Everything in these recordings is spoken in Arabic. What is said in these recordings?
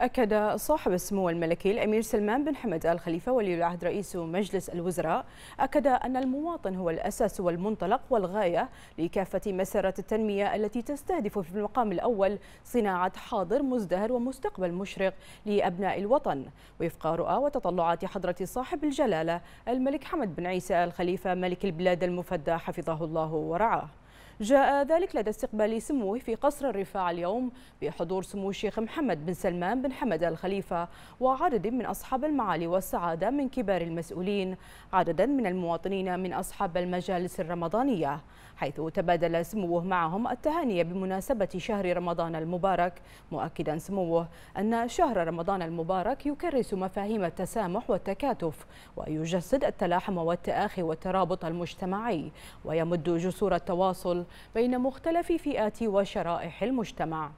أكد صاحب السمو الملكي الأمير سلمان بن حمد آل خليفة ولي العهد رئيس مجلس الوزراء أكد أن المواطن هو الأساس والمنطلق والغاية لكافة مسارات التنمية التي تستهدف في المقام الأول صناعة حاضر مزدهر ومستقبل مشرق لأبناء الوطن وفق رؤى آه وتطلعات حضرة صاحب الجلالة الملك حمد بن عيسى آل خليفة ملك البلاد المفدى حفظه الله ورعاه جاء ذلك لدى استقبال سموه في قصر الرفاع اليوم بحضور سمو الشيخ محمد بن سلمان بن حمد الخليفة وعدد من أصحاب المعالي والسعادة من كبار المسؤولين عددا من المواطنين من أصحاب المجالس الرمضانية حيث تبادل سموه معهم التهاني بمناسبة شهر رمضان المبارك مؤكدا سموه أن شهر رمضان المبارك يكرس مفاهيم التسامح والتكاتف ويجسد التلاحم والتآخي والترابط المجتمعي ويمد جسور التواصل بين مختلف فئات وشرائح المجتمع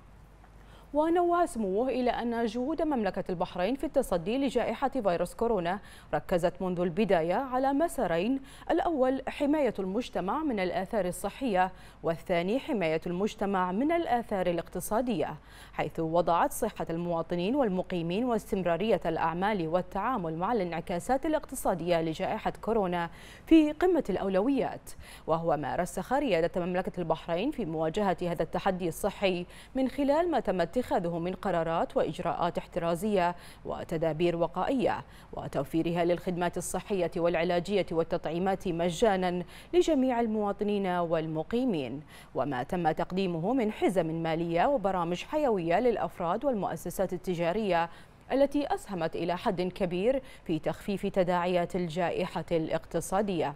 ونوى سموه إلى أن جهود مملكة البحرين في التصدي لجائحة فيروس كورونا ركزت منذ البداية على مسارين الأول حماية المجتمع من الآثار الصحية والثاني حماية المجتمع من الآثار الاقتصادية حيث وضعت صحة المواطنين والمقيمين واستمرارية الأعمال والتعامل مع الانعكاسات الاقتصادية لجائحة كورونا في قمة الأولويات وهو ما رسخ ريادة مملكة البحرين في مواجهة هذا التحدي الصحي من خلال ما تم اتخاذه من قرارات وإجراءات احترازية وتدابير وقائية وتوفيرها للخدمات الصحية والعلاجية والتطعيمات مجانا لجميع المواطنين والمقيمين وما تم تقديمه من حزم مالية وبرامج حيوية للأفراد والمؤسسات التجارية التي أسهمت إلى حد كبير في تخفيف تداعيات الجائحة الاقتصادية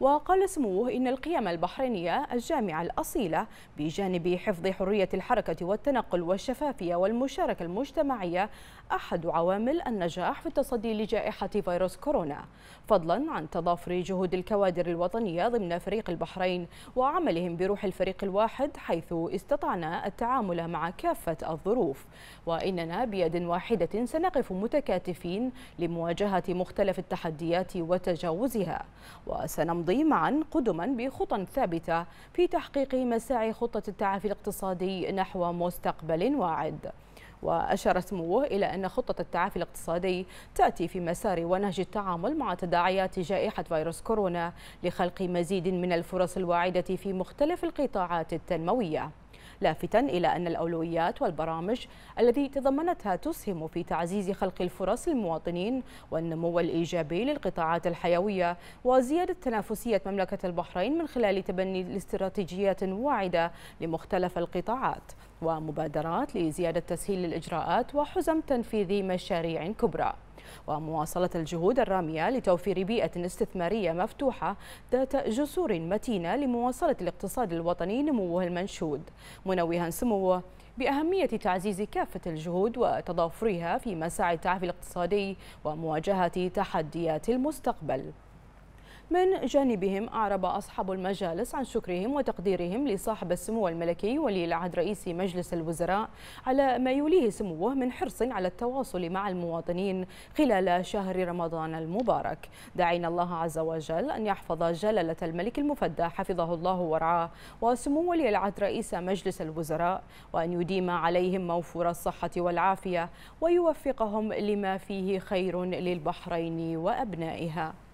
وقال سموه إن القيم البحرينية الجامعة الأصيلة بجانب حفظ حرية الحركة والتنقل والشفافية والمشاركة المجتمعية أحد عوامل النجاح في التصدي لجائحة فيروس كورونا فضلا عن تضافر جهود الكوادر الوطنية ضمن فريق البحرين وعملهم بروح الفريق الواحد حيث استطعنا التعامل مع كافة الظروف وإننا بيد واحدة سنقف متكاتفين لمواجهة مختلف التحديات وتجاوزها وسنمضي يمضي معا قدما بخطى ثابتة في تحقيق مساعي خطة التعافي الاقتصادي نحو مستقبل واعد وأشار سموه إلى أن خطة التعافي الاقتصادي تأتي في مسار ونهج التعامل مع تداعيات جائحة فيروس كورونا لخلق مزيد من الفرص الواعدة في مختلف القطاعات التنموية لافتا إلى أن الأولويات والبرامج التي تضمنتها تسهم في تعزيز خلق الفرص للمواطنين والنمو الإيجابي للقطاعات الحيوية وزيادة تنافسية مملكة البحرين من خلال تبني استراتيجيات واعدة لمختلف القطاعات ومبادرات لزيادة تسهيل الإجراءات وحزم تنفيذ مشاريع كبرى ومواصلة الجهود الرامية لتوفير بيئة استثمارية مفتوحة ذات جسور متينة لمواصلة الاقتصاد الوطني نموه المنشود منوها سموه بأهمية تعزيز كافة الجهود وتضافرها في مساعي التعافي الاقتصادي ومواجهة تحديات المستقبل من جانبهم أعرب أصحاب المجالس عن شكرهم وتقديرهم لصاحب السمو الملكي ولي العهد رئيس مجلس الوزراء على ما يوليه سموه من حرص على التواصل مع المواطنين خلال شهر رمضان المبارك داعين الله عز وجل أن يحفظ جلالة الملك المفدى حفظه الله ورعاه وسمو ولي العهد رئيس مجلس الوزراء وأن يديم عليهم موفور الصحة والعافية ويوفقهم لما فيه خير للبحرين وأبنائها